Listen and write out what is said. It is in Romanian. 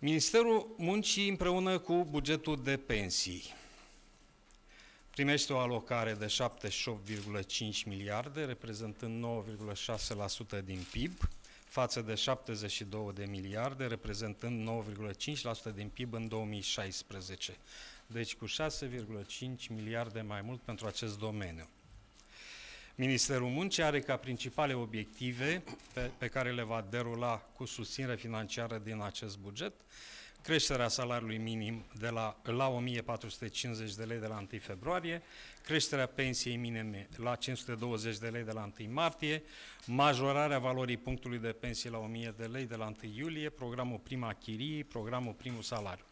Ministerul Muncii împreună cu bugetul de pensii primește o alocare de 78,5 miliarde, reprezentând 9,6% din PIB, față de 72 de miliarde, reprezentând 9,5% din PIB în 2016. Deci cu 6,5 miliarde mai mult pentru acest domeniu. Ministerul Muncii are ca principale obiective pe, pe care le va derula cu susținere financiară din acest buget creșterea salariului minim de la, la 1450 de lei de la 1 februarie, creșterea pensiei minime la 520 de lei de la 1 martie, majorarea valorii punctului de pensie la 1000 de lei de la 1 iulie, programul prima chirii, programul primul salariu.